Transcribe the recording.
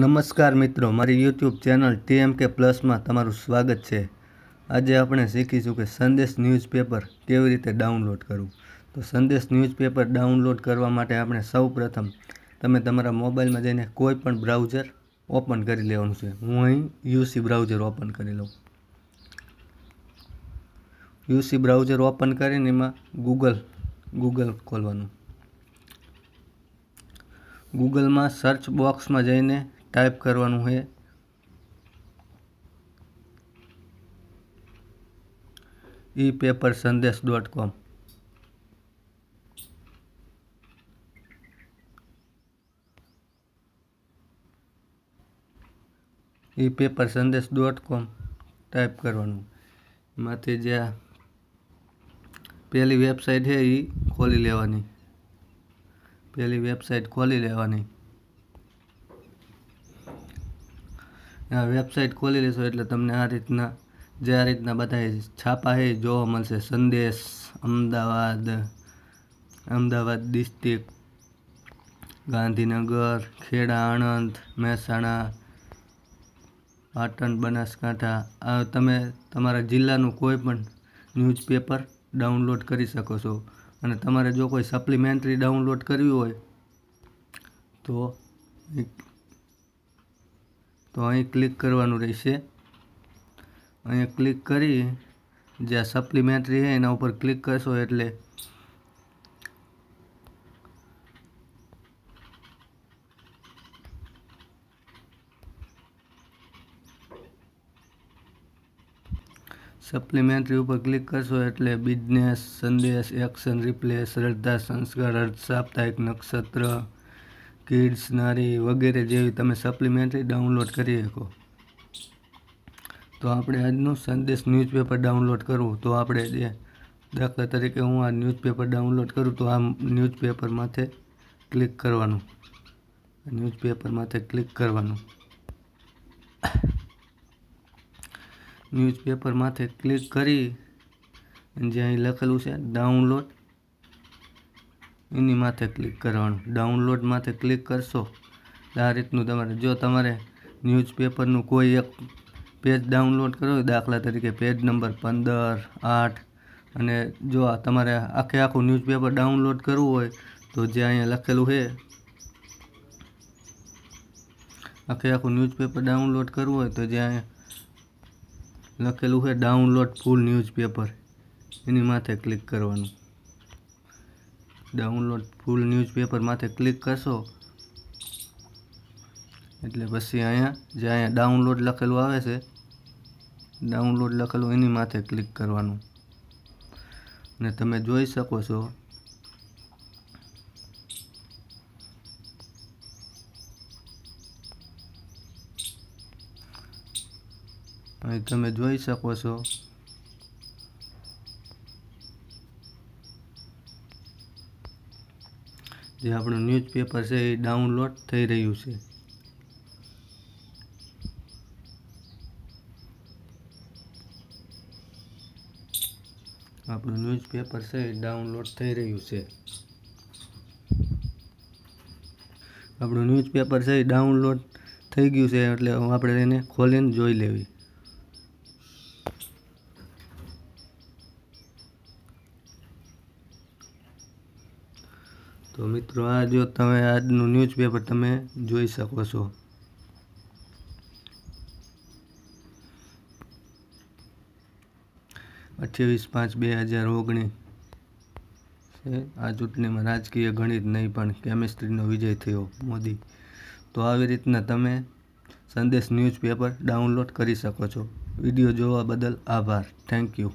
નમસ્કાર મિત્રો મારી યુટ્યુબ ચેનલ ટીએમકે પ્લસમાં તમારું સ્વાગત છે આજે આપણે શીખીશું કે સંદેશ ન્યૂઝપેપર કેવી રીતે ડાઉનલોડ કરવું તો સંદેશ ન્યૂઝપેપર ડાઉનલોડ કરવા માટે આપણે સૌ પ્રથમ તમે તમારા મોબાઈલમાં જઈને કોઈ પણ બ્રાઉઝર ઓપન કરી લેવાનું છે હું અહીં યુસી બ્રાઉઝર ઓપન કરી લઉં યુસી બ્રાઉઝર ઓપન કરીને એમાં ગૂગલ ગૂગલ ખોલવાનું ગૂગલમાં સર્ચ બોક્સમાં જઈને ટાઈપ કરવાનું છે ઈ paper Sandesh dot com e paper Sandesh dot com type કરવાનું એમાંથી જે પહેલી વેબસાઇટ છે એ ખોલી લેવાની પહેલી વેબસાઇટ ખોલી લેવાની વેબસાઇટ ખોલી લેશો એટલે તમને આ રીતના જે આ રીતના બધા છાપા એ જોવા મળશે સંદેશ અમદાવાદ અમદાવાદ ડિસ્ટ્રિક્ટ ગાંધીનગર ખેડા આણંદ મહેસાણા પાટણ બનાસકાંઠા આ તમે તમારા જિલ્લાનું કોઈ પણ ન્યૂઝપેપર ડાઉનલોડ કરી શકો છો અને તમારે જો કોઈ સપ્લિમેન્ટરી ડાઉનલોડ કરવી હોય તો તો અહીં ક્લિક કરવાનું રહેશે અહીં ક્લિક કરી જે સપ્લિમેન્ટરી છે એના ઉપર ક્લિક કરશો એટલે સપ્લિમેન્ટરી ઉપર ક્લિક કરશો એટલે બિઝનેસ સંદેશ એક્શન રિપ્લેસ શ્રદ્ધા સંસ્કાર અર્થ સાપ્તાહિક નક્ષત્ર કિડ્સ નારી વગેરે જેવી તમે સપ્લિમેન્ટરી ડાઉનલોડ કરી શકો તો આપણે આજનું સંદેશ ન્યૂઝપેપર ડાઉનલોડ કરવું તો આપણે જે દાખલા તરીકે હું આ ન્યૂઝપેપર ડાઉનલોડ કરું તો આ ન્યૂઝપેપર માથે ક્લિક કરવાનું ન્યૂઝપેપર માથે ક્લિક કરવાનું ન્યૂઝપેપર માથે ક્લિક કરી જે અહીં લખેલું છે ડાઉનલોડ એની માથે ક્લિક કરવાનું ડાઉનલોડ માથે ક્લિક કરશો આ રીતનું તમારે જો તમારે ન્યૂઝપેપરનું કોઈ એક પેજ ડાઉનલોડ કરો દાખલા તરીકે પેજ નંબર પંદર આઠ અને જો તમારે આખે આખું ન્યૂઝપેપર ડાઉનલોડ કરવું હોય તો જે અહીંયા લખેલું છે આખે આખું ન્યૂઝપેપર ડાઉનલોડ કરવું હોય તો જ્યાં અહીંયા લખેલું છે ડાઉનલોડ ફૂલ ન્યૂઝપેપર એની માથે ક્લિક કરવાનું ડાઉનલોડ ફૂલ ન્યૂઝપેપર માથે ક્લિક કરશો એટલે પછી અહીંયા જે અહીંયા ડાઉનલોડ લખેલું આવે છે ડાઉનલોડ લખેલું એની માથે ક્લિક કરવાનું ને તમે જોઈ શકો છો અહીં તમે જોઈ શકો છો જે આપણું ન્યૂઝપેપર છે એ ડાઉનલોડ થઈ રહ્યું છે આપણું ન્યૂઝપેપર છે એ ડાઉનલોડ થઈ રહ્યું છે આપણું ન્યૂઝપેપર છે એ ડાઉનલોડ થઈ ગયું છે એટલે આપણે એને ખોલીને જોઈ લેવી તો મિત્રો આ જો તમે આજનું ન્યૂઝપેપર તમે જોઈ શકો છો અઠ્યાવીસ પાંચ બે હજાર ઓગણીસ આ ચૂંટણીમાં રાજકીય ગણિત નહીં પણ કેમિસ્ટ્રીનો વિજય થયો મોદી તો આવી રીતના તમે સંદેશ ન્યૂઝપેપર ડાઉનલોડ કરી શકો છો વિડીયો જોવા બદલ આભાર થેન્ક યુ